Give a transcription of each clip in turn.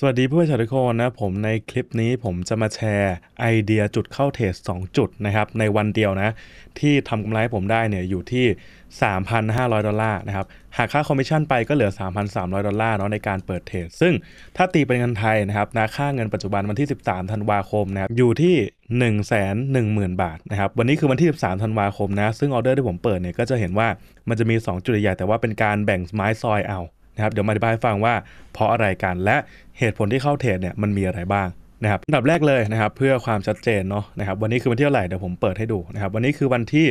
สวัสดีเพื่อนชาวทุกคนนะผมในคลิปนี้ผมจะมาแชร์ ไอเดียจุดเข้าเทรด2จุดนะครับ ในวันเดียวนะ ที่ทำกำไรผมได้เนี่ยอยู่ที่3,500ดอลลาร์นะครับหากค่าคอมมิชชั่นไปก็เหลือ3,300ดอลลาร์เนาะในการเปิดเทรดซึ่งถ้าตีเป็นเงินไทยนะครับนะค่าเงินปัจจุบันวันที่ 13 ธันวาคมนะครับอยู่ที่ 1 1 0 0 0 0 บาทนะครับวันนี้คือวันที่13ธันวาคมนะซึ่งออเดอร์ที่ผมเปิดเนี่ยก็จะเห็นว่ามันจะมี 2 จุดใหญ่แต่ว่าเป็นการแบ่งไม้ซอยเอานะครับเดี๋ยวมาอธิบายฟังว่าเพราะอะไรกันและเหตุผลที่เข้าเทรดเนี่ยมันมีอะไรบ้างนะครับอันดับแรกเลยนะครับเพื่อความชัดเจนเนาะนะครับวันนี้คือวันที่เท่าไหร่เดี๋ยวผมเปิดให้ดูนะครับวันนี้คือวันที่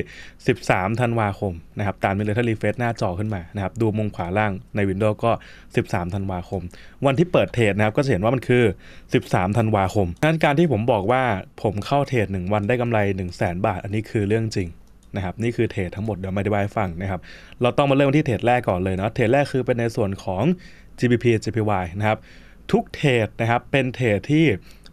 13ธันวาคมนะครับตามมิเลทถ้ารีเฟซหน้าจอขึ้นมานะครับดูมุมขวาล่างในวินโดว์ก็ 13ธันวาคม วันที่เปิดเทรดนะครับก็เห็นว่ามันคือ 13ธันวาคมนั้นการที่ผมบอกว่าผมเข้าเทรด1วันได้กำไร1 0 0 0 0แบาท อันนี้คือเรื่องจริงนะครับนี่คือเทรดทั้งหมดเดี๋ยวมาอธิบายฟังนะครับเราต้องมาเริ่มที่เทรดแรกก่อนเลยเนาะเทรดแรกคือเป็นในส่วนของ GBP GPY นะครับทุกเทรดนะครับ เป็นเทรดที่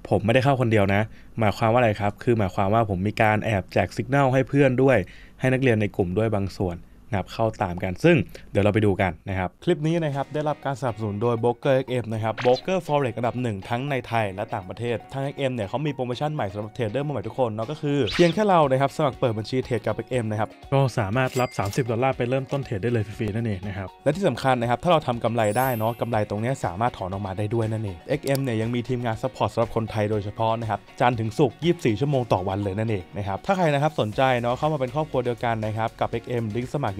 ผมไม่ได้เข้าคนเดียวนะ หมายความว่าอะไรครับ คือหมายความว่าผมมีการแอบแจกสัญญาณให้เพื่อนด้วยให้นักเรียนในกลุ่มด้วยบางส่วนนะครับ เข้าตามกันซึ่งเดี๋ยวเราไปดูกันนะครับ คลิปนี้นะครับ ได้รับการสนับสนุนโดย b r o k e r XM นะครับ b r o k e r Forex อันดับหนึ่งทั้งในไทยและต่างประเทศทาง XM เนี่ยเขามีโปรโมชั่นใหม่สำหรับเทรดเดอร์มือใหม่ทุกคนเนาะก็คือเพียงแค่เรานะครับ สมัครเปิดบัญชีเทรดกับ XM นะครับ ก็สามารถรับ30ดอลลาร์ไปเริ่มต้นเทรดได้เลยฟรีๆนั่นเองนะครับและที่สำคัญนะครับถ้าเราทำกำไรได้เนาะกำไรตรงนี้สามารถถอนออกมาได้ด้วยนั่นเอง XM เนี่ยยังมีทีมงานซัพพอร์ตสำหรับคนไทยโดยเฉพาะนะครับจันถึงศุกร์24 ชั่วโมงต่อวันเลยนั่นเองนะครับถ้าใครนะครับสนใจเนาะเข้ามาเป็นครอบครัวเดียวกันนะครับกับ XM ลิงก์สมัคร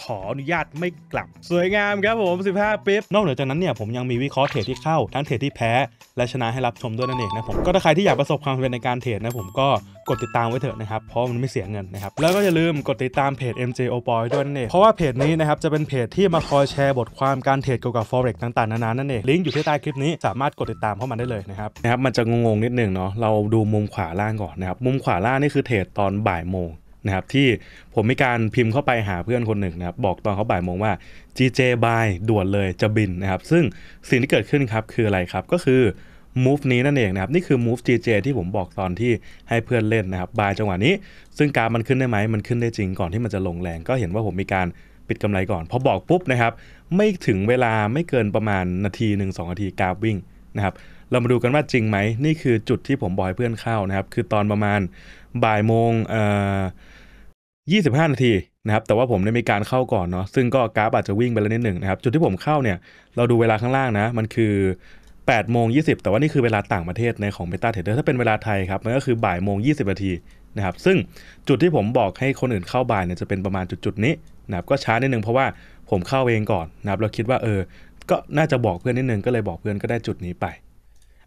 ขออนุญาตไม่กลับสวยงามครับผม 15ปิ๊บนอกเหนือจากนั้นเนี่ยผมยังมีวิเคราะห์เทรดที่เข้า ทั้งเทรดที่แพ้และชนะให้รับชมด้วยนั่นเองนะผม ก็ถ้าใครที่อยากประสบความสำเร็จในการเทรดนะผมก็ กดติดตามไว้เถอะนะครับ เพราะมันไม่เสียเงินนะครับ แล้วก็อย่าลืมกดติดตามเพจ MJ o b o y ด้วยนั่นเองเพราะว่าเพจนี้นะครับจะเป็นเพจที่มาคอยแชร์บทความการเทรดเกี่ยวกับ forex ต่าง ๆ นานา นั่นเอง ลิงก์อยู่ที่ใต้คลิปนี้ สามารถกดติดตามเข้ามาได้เลยนะครับนะครับ มันจะงงๆนิดหนึ่งเนาะ เราดูมุมขวาล่างก่อนนะครับ มุมขวาล่างนี่คือเทรดตอนบ่ายโมงนะครับที่ผมมีการพิมพ์เข้าไปหาเพื่อนคนหนึ่งนะครับบอกตอนเขาบ่ายโมงว่า GJ by ด่วนเลยจะบินนะครับ ซึ่งสิ่งที่เกิดขึ้นครับคืออะไรครับก็คือ move นี้นั่นเองนะครับนี่คือ move GJ ที่ผมบอกตอนที่ให้เพื่อนเล่นนะครับบายจังหวะนี้ ซึ่งการมันขึ้นได้ไหมมันขึ้นได้จริงก่อนที่มันจะลงแรง ก็เห็นว่าผมมีการปิดกำไรก่อนพอบอกปุ๊บนะครับไม่ถึงเวลาไม่เกินประมาณนาทีหนึ่องนาทีกราฟวิ่งนะครับเรามาดูกันว่าจริงไหม นี่คือจุดที่ผมบอยเพื่อนเข้านะครับ คือตอนประมาณบ่ายโมงเอ่อยี่สิบห้านาทีนะครับ แต่ว่าผมได้มีการเข้าก่อนเนาะ ซึ่งก็กราฟอาจจะวิ่งไปแล้วนิดหนึ่งนะครับ จุดที่ผมเข้าเนี่ย เราดูเวลาข้างล่างนะ มันคือ 8 โมง 20 แต่ว่านี่คือเวลาต่างประเทศในของ Meta Trader ถ้าเป็นเวลาไทยครับ มันก็คือบ่ายโมง 20 นาทีนะครับ ซึ่งจุดที่ผมบอกให้คนอื่นเข้าบ่ายเนี่ย จะเป็นประมาณจุดๆนี้นะครับ ก็ช้านิดนึงเพราะว่าผมเข้าเองก่อนนะครับเราคิดว่าเออ ก็น่าจะบอกเพื่อนนิดนึงก็เลยบอกเพื่อนก็ได้จุดนี้ไป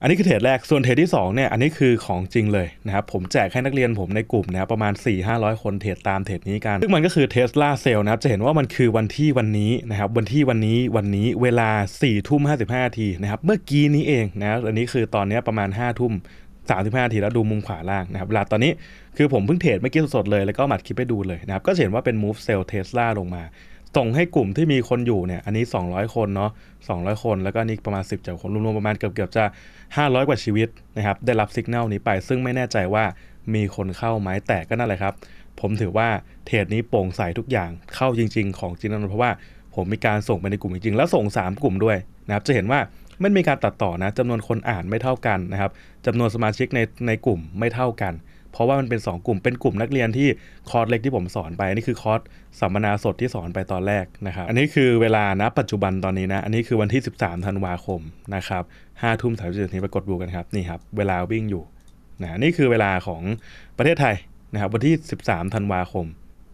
อันนี้คือเทรดแรก ส่วนเทรดที่2เนี่ย อันนี้คือของจริงเลยนะครับ ผมแจกให้นักเรียนผมในกลุ่มนะครับประมาณ4 5 0 0 คนเทรดตามเทรดนี้กันซึ่งมันก็คือเทสลาเซลนะครับ จะเห็นว่ามันคือวันที่วันนี้นะครับ วันที่วันนี้วันนี้เวลา4ี่ทุ่มห้าสิบห้าทีนะครับเมื่อกี้นี้เองนะอันนี้คือตอนนี้ประมาณ5้าทุ่มสามสิบห้าทีแล้วดูมุมขวาล่างนะครับเวลาตอนนี้คือผมเพิ่งเทรดเมื่อกี้สดๆเลย แล้วก็หมัดคลิปให้ดูเลยนะครับ ก็เห็นว่าเป็น move sell Tesla ลงมาส่งให้กลุ่มที่มีคนอยู่เนี่ยอันนี้ 200 คนเนาะ 200 คน แล้วก็นี่ประมาณ 10จาคนรวมๆ ประมาณเกือบเกือบจะ 500 กว่าชีวิตนะครับ ได้รับสัญญาณนี้ไป ซึ่งไม่แน่ใจว่า มีคนเข้าไหมแต่ก็นั่นแหละครับ ผมถือว่าเทรดนี้โปร่งใสทุกอย่างเข้าจริง ๆ ของจริงนั่นเพราะว่า ผมมีการส่งไปในกลุ่มจริงๆ แล้วส่ง 3 กลุ่มด้วยนะครับ จะเห็นว่าไม่มีการตัดต่อนะจำนวนคนอ่านไม่เท่ากันนะครับจำนวนสมาชิกในในกลุ่มไม่เท่ากันเพราะว่ามันเป็น 2 กลุ่ม เป็นกลุ่มนักเรียนที่คอร์สเล็กที่ผมสอนไป นี่คือคอร์สสัมมนาสดที่สอนไปตอนแรกนะครับ อันนี้คือเวลานะปัจจุบันตอนนี้นะ อันนี้คือวันที่ 13 ธันวาคมนะครับห้าทุ่มสามสิบนี้ีไปกดดูกันครับ นี่ครับ เวลาวิ่งอยู่นะนี่คือเวลาของประเทศไทยนะครับ วันที่ 13ธันวาคม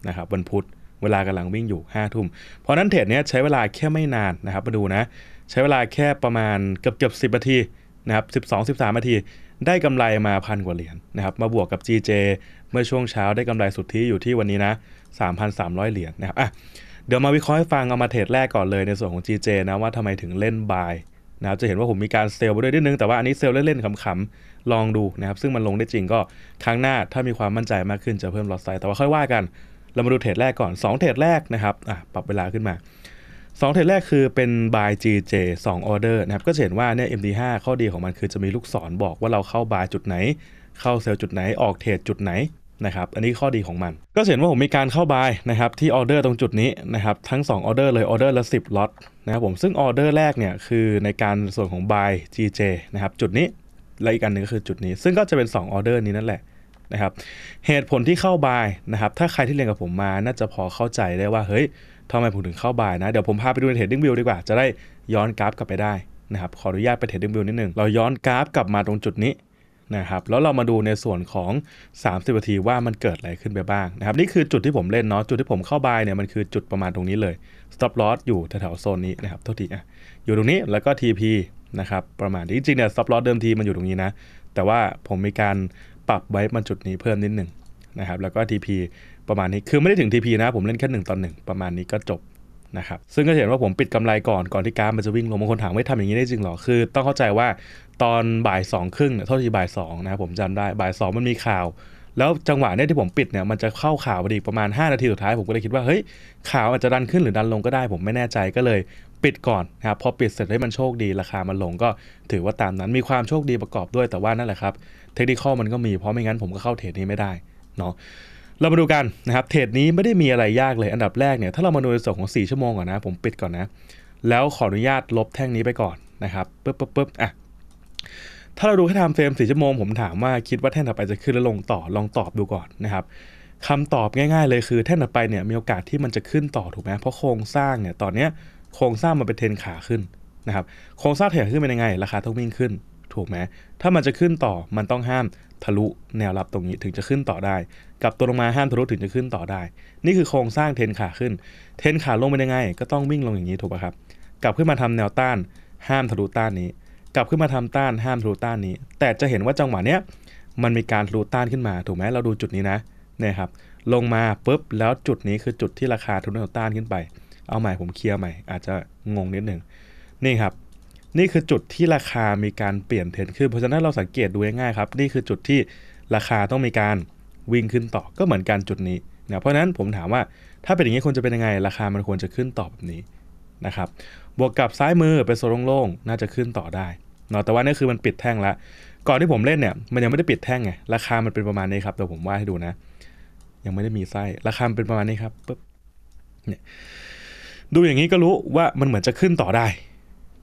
นะครับวันพุธ เวลากำลังวิ่งอยู่5้าทุ่ม เพราะนั้นเทรดเนี้ยใช้เวลาแค่ไม่นานนะครับมาดูนะ ใช้เวลาแค่ประมาณเกือบเกือบสินาทีนะครับ 12 13 นาที ได้กำไรมาพันกว่าเหรียญนะครับ มาบวกกับ GJ เมื่อช่วงเช้าได้กำไรสุทธิอยู่ที่วันนี้นะ 3,300 เหรียญนนะครับอ่ะเดี๋ยวมาวิเคราะห์ให้ฟัง เอามาเทรดแรกก่อนเลยในส่วนของ GJ นะว่าทำไมถึงเล่นบายนะครับจะเห็นว่าผมมีการเซลล์ไปด้วยนิดนึง แต่ว่าอันนี้เซลล์เล่นๆขำๆ ลองดูนะครับ ซึ่งมันลงได้จริงก็ ครั้งหน้าถ้ามีความมั่นใจมากขึ้นจะเพิ่มลอตไซส์แต่ว่าค่อยว่ากัน เรามาดูเทรดแรกก่อน 2 เทรดแรกนะครับอ่ะปรับเวลาขึ้นมาสองเทรดแรกคือเป็น by u GJ 2 order นะครับก็เห็นว่าเนี่ย MD5 ข้อดีของมันคือจะมีลูกศรบอกว่าเราเข้า buy จุดไหน เข้า sell จุดไหนออกเทรดจุดไหนนะครับอันนี้ข้อดีของมันก็เห็นว่าผมมีการเข้า buy นะครับที่ order ตรงจุดนี้นะครับทั้ง 2 order เลย order ละ 10ล็อตนะครับผมซึ่ง order แรกเนี่ยคือในการส่วนของ buy GJ นะครับจุดนี้และอีกอันหนึ่งก็คือจุดนี้ ซึ่งก็จะเป็น2 order นี้นั่นแหละนะครับเหตุผลที่เข้า buy นะครับถ้าใครที่เรียนกับผมมาน่าจะพอเข้าใจได้ว่าเฮ้ยทำไมผมถึงเข้าบายนะเดี๋ยวผมพาไปดูในเทรดดิ้งวิวดีกว่าจะได้ย้อนกราฟกลับไปได้นะครับขออนุญาตไปเทรดดิ้งวิวนิดนึง เราย้อนกราฟกลับมาตรงจุดนี้นะครับแล้วเรามาดูในส่วนของ 30นาทีว่ามันเกิดอะไรขึ้นไปบ้างนะครับนี่คือจุดที่ผมเล่นเนาะจุดที่ผมเข้าบายเนี่ยมันคือจุดประมาณตรงนี้เลย stop loss อยู่แถวๆโซนนี้นะครับเทาทีอ่ะอยู่ตรงนี้แล้วก็ TP นะครับประมาณนี้จริงๆเนี่ย stop loss เดิมทีมันอยู่ตรงนี้นะแต่ว่าผมมีการปรับไว้มันจุดนี้เพิ่มนิดหนึ่งนะครับแล้วก็ TP ประมาณนี้คือไม่ได้ถึง TP นะผมเล่นแค่หนึ่งตอนหนึ่งประมาณนี้ก็จบนะครับซึ่งก็เห็นว่าผมปิดกำไรก่อนก่อนที่กราฟมันจะวิ่งลงบางคนถามว่าทำอย่างนี้ได้จริงหรอคือ ต้องเข้าใจว่าตอนบ่ายสองครึ่งเนี่ยเท่าที่บ่ายสองนะผมจำได้บ่ายสองมันมีข่าว แล้วจังหวะเนี้ยที่ผมปิดเนี่ยมันจะเข้าข่าวพอดีประมาณ5นาทีสุดท้ายผมก็เลยคิดว่าเฮ้ยข่าวอาจจะดันขึ้นหรือดันลงก็ได้ผมไม่แน่ใจก็เลยปิดก่อนนะครับพอปิดเสร็จให้มันโชคดีราคา มันลงก็ถือว่า ตามนั้นมีความโชคดีประกอบด้วยแต่ว่านั่นแหละครับ เทคนิคมันก็มีเพราะไม่งั้นผมก็เข้าเทรดนี้ไม่ได้เนาะเรามาดูกัน นะครับเทรดนี้ไม่ได้มีอะไร ยากเลยอันดับแรกเนี่ย ถ้าเรามาดูในส่วนของ4ชั่วโมงก่อนนะ ผมปิดก่อนนะแล้วขออนุญาตลบแท่งนี้ไปก่อนนะครับปึ๊บปึ๊บปึ๊บอ่ะถ้าเราดูแค่ไทม์เฟรม4ชั่วโมงผมถามว่าคิดว่าแท่งต่อไปจะขึ้นและลงต่อลองตอบดูก่อนนะครับคำตอบง่ายๆเลยคือแท่งต่อไปเนี่ยมีโอกาสที่มันจะขึ้นต่อถูกไหมเพราะโครงสร้างเนี่ยตอนเนี้ยโครงสร้างมันเป็นเทนขาขึ้นนะครับโครงสร้างเทนขึ้นเป็นยังไงราคาต้องวิ่งขึ้นถูกไหมถ้ามันจะขึ้นต่อมันต้องห้ามทะลุ แนวรับตรงนี้ถึงจะขึ้นต่อได้กับตัวลงมาห้ามทะลุถึงจะขึ้นต่อได้ นี่คือโครงสร้างเทนขาขึ้น เทนขาลงเป็นยังไงก็ต้องวิ่งลงอย่างนี้ถูกป่ะครับกลับขึ้นมาทำแนวต้านห้ามทะลุต้านนี้ กลับขึ้นมาทำต้านห้ามทะลุต้านนี้ แต่จะเห็นว่าจังหวะเนี้ยมันมีการทะลุต้านขึ้นมา ถูกไหมเราดูจุดนี้นะเนี่ยครับ ลงมาปุ๊บแล้วจุดนี้คือจุดที่ราคาทะลุแนวต้านขึ้นไป เอาใหม่ผมเคลียร์ใหม่อาจจะงงนิดหนึ่งนี่ครับนี่คือจุดที่ราคามีการเปลี่ยนเทรนด์ขึ้นเพราะฉะนั้นเราสังเกตดูง่ายๆครับนี่คือจุดที่ราคาต้องมีการวิ่งขึ้นต่อก็เหมือนกันจุดนี้นะเพราะนั้นผมถามว่าถ้าเป็นอย่างนี้ควรจะเป็นยังไง ราคามันควรจะขึ้นต่อแบบนี้นะครับ บวกกับซ้ายมือเป็นโซนโล่งๆน่าจะขึ้นต่อได้เนาะแต่ว่านี่คือมันปิดแท่งละก่อนที่ผมเล่นเนี่ย มันยังไม่ได้ปิดแท่งไงราคามันเป็นประมาณนี้ครับแต่ผมวาดให้ดูนะ ยังไม่ได้มีไส้ราคาเป็นประมาณนี้ครับปุ๊บเนี่ยดูอย่างนี้ก็รู้ว่ามันเหมือนจะขึ้นต่อได้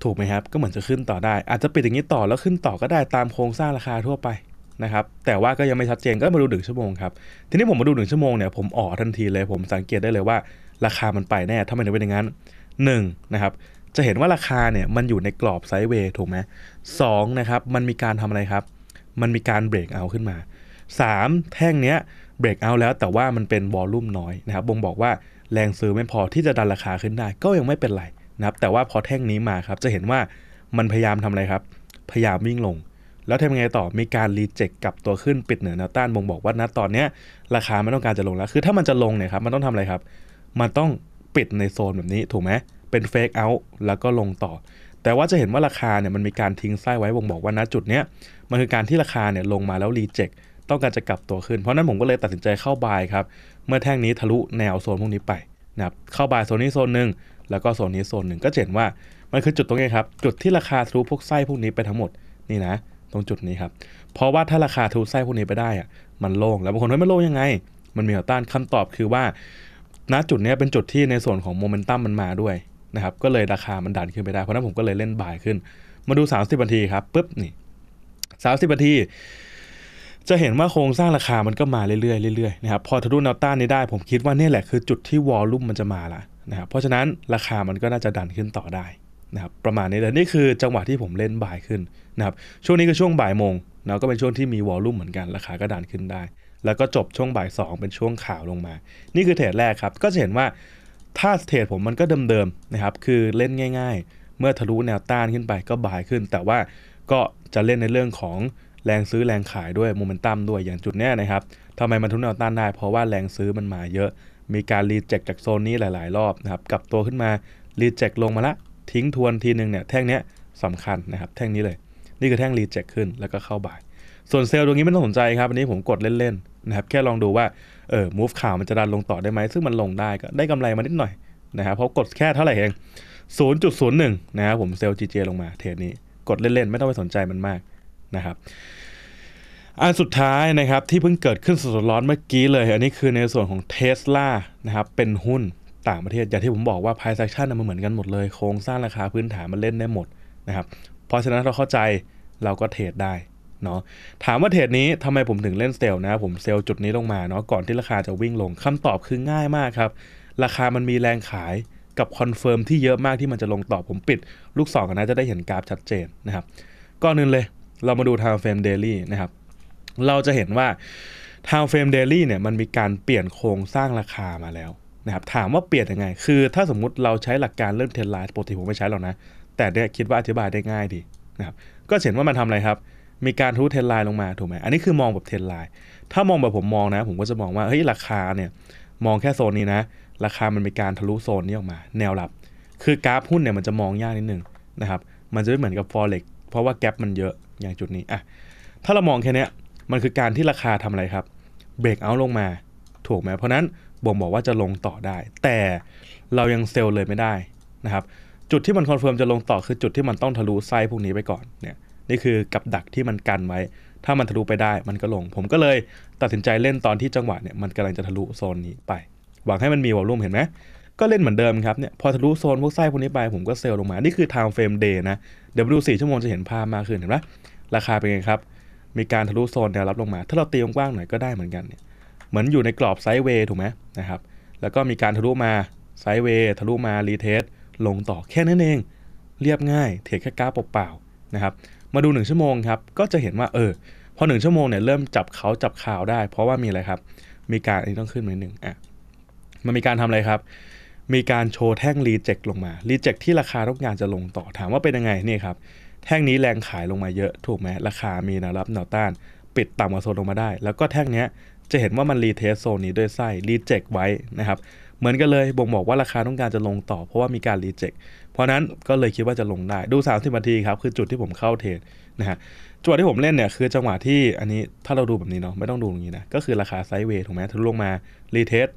ถูกไหมครับก็เหมือนจะขึ้นต่อได้ อาจจะปิดอย่างนี้ต่อแล้วขึ้นต่อก็ได้ตามโครงสร้างราคาทั่วไปนะครับแต่ว่าก็ยังไม่ชัดเจนก็มาดูหนึ่งชั่วโมงครับ ทีนี้ผมมาดูหนึ่งชั่วโมงเนี่ยผมอ๋อทันทีเลยผมสังเกตได้เลยว่าราคามันไปแน่ทำไมถึงเป็นอย่างนั้น1นนะครับจะเห็นว่าราคาเนี่ยมันอยู่ในกรอบไซด์เวย์ถูกไหมสองนะครับมันมีการทำอะไรครับมันมีการเบรกเอาขึ้นมา 3 แท่งเนี้ยเบรกเอาแล้วแต่ว่ามันเป็นวอลลุ่มน้อยนะครับบ่งบอกว่าแรงซื้อไม่พอที่จะดันราคาขึ้นได้ ก็ยังไม่เป็นไรนะครับแต่ว่าพอแท่งนี้มาครับจะเห็นว่ามันพยายามทำอะไรครับ พยายามวิ่งลง แล้วทำยังไงต่อมีการรีเจ็คกับตัวขึ้นปิดเหนือแนวต้านบ่งบอกว่าณตอนนี้ราคาไม่ต้องการจะลงแล้วคือถ้ามันจะลงเนี่ยครับมันต้องทำอะไรครับ มันต้องปิดในโซนแบบนี้ถูกไหมเป็นเฟกเอาท์แล้วก็ลงต่อแต่ว่าจะเห็นว่าราคาเนี่ยมันมีการทิ้งไส้ไว้บ่งบอกว่าณจุดเนี้ยมันคือการที่ราคาเนี่ยลงมาแล้วรีเจ็คต้องการจะกลับตัวขึ้นเพราะนั้นผมก็เลยตัดสินใจเข้าบายครับเมื่อแท่งนี้ทะลุแนวโซนพวกนี้ไปนะครับเข้าบายโซนนี้โซนหนึ่งแล้วก็โซนนี้โซนหนึ่งก็เห็นว่ามันคือจุดตรงนี้ครับ จุดที่ราคาทูลพวกไส้พวกนี้ไปทั้งหมดนี่นะตรงจุดนี้ครับเพราะว่าถ้าราคาทูลไส้พวกนี้ไปได้อะมันโล่งแล้วบางคนว่าม่โล่งยังไง มันมีแนวต้านคำตอบคือว่า ณจุดนี้เป็นจุดที่ในส่วนของโมเมนตัมมันมาด้วยนะครับก็เลยราคามันดันขึ้นไปได้ เพราะนั้นผมก็เลยเล่นบ่ายขึ้น มาดู 30นาทีครับปุ๊บนี่30นาที จะเห็นว่าโครงสร้างราคามันก็มาเรื่อยๆเรื่อยๆนะครับพอทะลุแนวต้านนี้ได้ผมคิดว่านี่แหละคือจุดที่วอลลุ่มมันจะมาละนะครับเพราะฉะนั้นราคามันก็น่าจะดันขึ้นต่อได้นะครับประมาณนี้แต่นี่คือจังหวะที่ผมเล่นบ่ายขึ้นนะครับช่วงนี้คือช่วงบ่ายโมงนะก็เป็นช่วงที่มีวอลลุ่มเหมือนกันราคาก็ดันขึ้นได้ แล้วก็จบช่วงบ่าย 2 เป็นช่วงข่าวลงมา นี่คือเทรดแรกครับก็จะเห็นว่าถ้าเทรดผมมันก็เดิมๆนะครับคือเล่นง่าย ๆ เมื่อทะลุแนวต้านขึ้นไปก็บ่ายขึ้น แต่ว่าก็จะเล่นในเรื่องของแรงซื้อแรงขายด้วยโมเมนตัมด้วยอย่างจุดนี้นะครับทำไมมันทุนแนวต้านได้เพราะว่าแรงซื้อมันมาเยอะมีการรีเจ็คจากโซนนี้หลาย ๆ รอบนะครับกลับตัวขึ้นมารีเจ็คลงมาละ ทิ้งทวนทีหนึ่งเนี่ยแท่งเนี้ยสำคัญนะครับ แท่งนี้เลย นี่คือแท่งรีเจ็คขึ้นแล้วก็เข้าบ่าย ส่วนเซลล์ตรงนี้ไม่ต้องสนใจครับ อันนี้ผมกดเล่น ๆ นะครับแค่ลองดูว่าเออมูฟข่าวมันจะดันลงต่อได้ไหมซึ่งมันลงได้ก็ได้กำไรมานิดหน่อยนะครับเพราะกดแค่เท่าไหร่เอง 0.01 นะครับผมเซลล์ GJ ลงมาเทรดนี้กดเล่น ๆ ไม่ต้องไปสนใจมันมากนะครับอันสุดท้ายนะครับที่เพิ่งเกิดขึ้นสดๆร้อนเมื่อกี้เลย อันนี้คือในส่วนของเทส l a นะครับ เป็นหุ้นต่างประเทศ อย่างที่ผมบอกว่า p r i c ซ a c ชันมันเหมือนกันหมดเลย โครงสร้างราคาพื้นฐานมันเล่นได้หมดนะครับ เพราะฉะนั้นเราเข้าใจเราก็เทรดได้เนาะถามว่าเทรดนี้ทำไมผมถึงเล่นเซลล์นะผมเซลล์จุดนี้ลงมาเนาะก่อนที่ราคาจะวิ่งลงคำตอบคือง่ายมากครับราคามันมีแรงขายกับคอนเฟิร์มที่เยอะมากที่มันจะลงต่อผมปิดลูกศรกันนะจะได้เห็นกราฟชัดเจนนะครับก่อนอื่นเลยเรามาดูทางเฟรมเดลี่นะครับเราจะเห็นว่าทาวเ a รมเดลี่เนี่ยมันมีการเปลี่ยนโครงสร้างราคามาแล้วนะครับถามว่าเปลี่ยนยังไง คือถ้าสมมุติเราใช้หลักการเริ่มเทรนไลน์ปกติผมไม่ใช้หรอกนะ แต่เนี่ยคิดว่าอธิบายได้ง่ายดีนะครับก็เห็นว่ามันทำอะไรครับ มีการทุเทรนไลน์ลงมาถูกไหมอันนี้คือมองแบบเทรนไลน์ถ้ามองแบบผมมองนะ ผมก็จะมองว่าเฮ้ยราคาเนี่ยมองแค่โซนนี้นะราคามันมีการทะลุโซนนี้ออกมา แนวรับ คือกราฟหุ้นเนี่ยมันจะมองยากนิดนึงนะครับมันจะไม่เหมือนกับฟอเร็กเพราะว่าแกลบมันเยอะอย่างจุดนี้อ่ะถ้าเรามองแค่นี้มันคือการที่ราคาทำอะไรครับเบรกเอาลงมาถูกไหมเพราะนั้นบ่งบอกว่าจะลงต่อได้ แต่เรายังเซลล์เลยไม่ได้นะครับจุดที่มันคอนเฟิร์มจะลงต่อคือจุดที่มันต้องทะลุไส้พวกนี้ไปก่อนเนี่ยนี่คือกับดักที่มันกันไว้ ถ้ามันทะลุไปได้มันก็ลงผมก็เลยตัดสินใจเล่นตอนที่จังหวะเนี่ยมันกำลังจะทะลุโซนนี้ไปหวังให้มันมีวอลลุ่มเห็นไหมก็เล่นเหมือนเดิมครับเนี่ยพอทะลุโซนพวกไส้พวกนี้ไป ผมก็เซลล์ลงมานี่คือไทม์เฟรมเดย์นะเดี๋ยวดู4ชั่วโมงจะเห็นภาพมากขึ้นเห็นไหมราคาเป็นไงครับมีการทะลุโซนแนวรับลงมา ถ้าเราตีกว้างๆหน่อยก็ได้เหมือนกันเนี่ย เหมือนอยู่ในกรอบไซด์เวย์ถูกไหมนะครับ แล้วก็มีการทะลุมาไซด์เวย์ ทะลุมารีเทสลงต่อแค่นั้นเอง เรียบง่ายเทรดแค่ก้าเปล่าๆนะครับ มาดู 1 ชั่วโมงครับ ก็จะเห็นว่าเออพอ1ชั่วโมงเนี่ยเริ่มจับเขาจับข่าวได้ เพราะว่ามีอะไรครับ มีการอันนี้ต้องขึ้นมาหนึ่งอ่ะ มันมีการทำอะไรครับ มีการโชว์แท่งรีเจ็คลงมา รีเจ็คที่ราคาต้องการจะลงต่อ ถามว่าเป็นยังไงนี่ครับแท่งนี้แรงขายลงมาเยอะถูกไหมราคามีแนวรับแนวต้านปิดต่ำกว่าโซนลงมาได้ แล้วก็แท่งนี้จะเห็นว่ามันรีเทสโซนนี้ด้วยไส้รีเจ็คไว้นะครับเหมือนกันเลยบ่งบอกว่าราคาต้องการจะลงต่อ เพราะว่ามีการรีเจ็คเพราะนั้นก็เลยคิดว่าจะลงได้ดู30นาทีครับ คือจุดที่ผมเข้าเทรดนะฮะจุดที่ผมเล่นเนี่ยคือจังหวะที่อันนี้ถ้าเราดูแบบนี้เนาะไม่ต้องดูอย่างนี้นะก็คือราคาไซด์เวทถูกไหมถ้าลงมารีเทส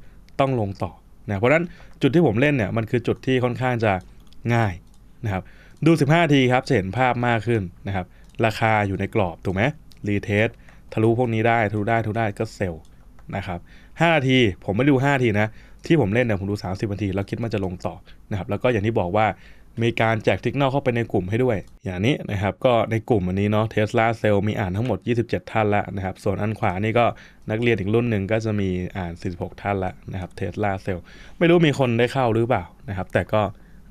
ต้องลงต่อนะเพราะนั้นจุดที่ผมเล่นเนี่ยมันคือจุดที่ค่อนข้างจะง่ายนะครับดู 15 ทีครับ จะเห็นภาพมากขึ้นนะครับ ราคาอยู่ในกรอบ ถูกไหมรีเทส ทะลุพวกนี้ได้ ทะลุได้ ทะลุได้ก็เซลล์นะครับ5นาที ผมไม่ดู5นาทีนะ ที่ผมเล่นเนี่ยผมดู 30 นาที แล้วคิดมันจะลงต่อนะครับ แล้วก็อย่างที่บอกว่า มีการแจกทิกนอลเข้าไปในกลุ่มให้ด้วย อย่างนี้นะครับ ก็ในกลุ่มอันนี้เนาะเทสลาเซลมีอ่านทั้งหมด 27 ท่านละนะครับ ส่วนอันขวานี่ก็นักเรียนอีกรุ่นหนึ่งก็จะมีอ่าน 46 ท่านละนะครับเทสลาเซลไม่รู้มีคนได้เข้าหรือเปล่านะครับ แต่ก็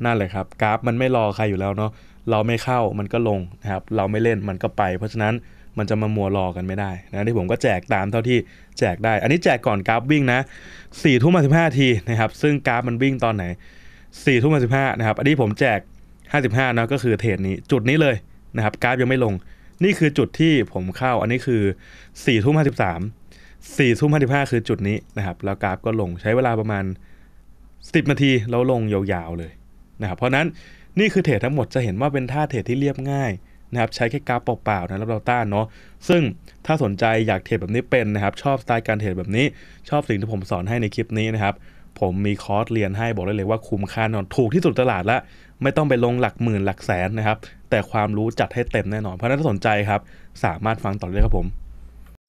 นั่นแหละครับกราฟมันไม่รอใครอยู่แล้วเนาะเราไม่เข้ามันก็ลงนะครับเราไม่เล่นมันก็ไป เพราะฉะนั้นมันจะมามัวรอกันไม่ได้นะที่ผมก็แจกตามเท่าที่แจกได้ อันนี้แจกก่อนกราฟวิ่งนะสี่ทุ่มมาสิบห้าทีนะครับซึ่งกราฟมันวิ่งตอนไหนสี่ทุ่มมาสิบห้านะครับอันนี้ผมแจกห้าสิบห้านะก็คือเทรดนี้จุดนี้เลยนะครับกราฟยังไม่ลงนี่คือจุดที่ผมเข้าอันนี้คือสี่ทุ่มห้าสิบสามสี่ทุ่มห้าสิบห้าคือจุดนี้นะครับแล้วกราฟก็ลงใช้เวลาประมาณสิบนาทีแล้วลงยาวๆเลยนะครับเพราะนั้นนี่คือเทรดทั้งหมดจะเห็นว่าเป็นท่าเทรดที่เรียบง่ายนะครับใช้แค่กราฟเปล่าๆนะรับเราต้านเนาะซึ่งถ้าสนใจอยากเทรดแบบนี้เป็นนะครับชอบสไตล์การเทรดแบบนี้ ชอบสิ่งที่ผมสอนให้ในคลิปนี้นะครับผมมีคอร์สเรียนให้บอกได้เลยว่าคุ้มค่านอนถูกที่สุดตลาดละไม่ต้องไปลงหลักหมื่นหลักแสนนะครับแต่ความรู้จัดให้เต็มแน่นอนเพราะนั้นถ้าสนใจครับสามารถฟังต่อได้ครับผม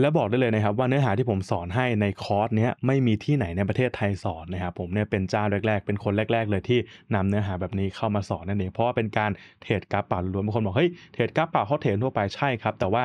และบอกได้เลยนะครับว่าเนื้อหาที่ผมสอนให้ในคอร์สนี้ไม่มีที่ไหนในประเทศไทยสอนนะครับผมเนี่ยเป็นเจ้าแรก ๆเป็นคนแรกๆเลยที่นำเนื้อหาแบบนี้เข้ามาสอนนั่นเองเพราะว่าเป็นการเทรดกราฟป่าล้วนบางคนบอกเฮ้ยเทรดกราฟป่าเขาเทรดทั่วไปใช่ครับ แต่ว่า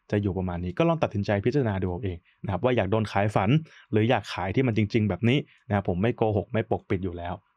จะอยู่ประมาณนี้ก็ลองตัดสินใจพิจารณาดูเองนะครับว่าอยากโดนขายฝัน หรืออยากขายที่มันจริง ๆ แบบนี้นะผมไม่โกหก ไม่ปกปิดอยู่แล้ว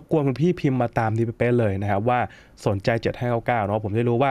บกวนคุณพี่พิมพ์มาตามนีเป๊ะเลยนะครับ ว่าสนใจ7599เนาะผมได้รู้ว่า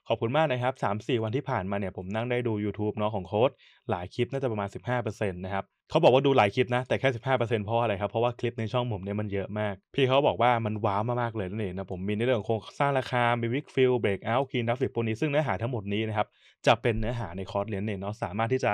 ขอบคุณมากนะครับ 3-4 วันที่ผ่านมาเนี่ยผมนั่งได้ดู YouTube เนาะของโค้ดหลายคลิปน่าจะประมาณ 15%นะครับเขาบอกว่าดูหลายคลิปนะ แต่แค่ 15%เพราะอะไรครับ เพราะว่าคลิปในช่องผมเนี่ยมันเยอะมาก พี่เขาบอกว่ามันว้าวมากๆเลยนั่นเองนะผมมีในเรื่องของโครงสร้างราคา มีวิกฟิลเบรกเอาท์คีนดัฟฟิตโปรนี้ ซึ่งเนื้อหาทั้งหมดนี้นะครับจะเป็นเนื้อหาในคอร์สเรียนเนี่ยเนาะสามารถที่จะ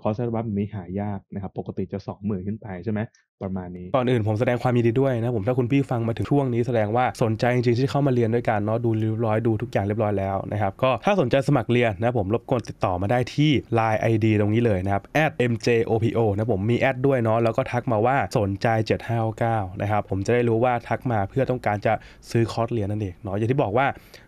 คอร์สบัฟบนี้หายากนะครับปกติจะ20,000ขึ้นไปใช่ไหมประมาณนี้ ก่อนอื่นผมแสดงความยินดีด้วยนะผมถ้าคุณพี่ฟังมาถึงช่วงนี้แสดงว่าสนใจจริงๆที่เข้ามาเรียนด้วยกันเนาะดูเรียบร้อยดูทุกอย่างเรียบร้อยแล้วนะครับ ก็ถ้าสนใจสมัครเรียนนะผม รบกวนติดต่อมาได้ที่ Line ID ตรงนี้เลยนะครับ @mjopo นะผมมีแอดด้วยเนาะแล้วก็ทักมาว่าสนใจ7599นะครับผมจะได้รู้ว่าทักมาเพื่อต้องการจะซื้อคอร์สเรียนนั่นเองเนาะอย่างที่บอกว่า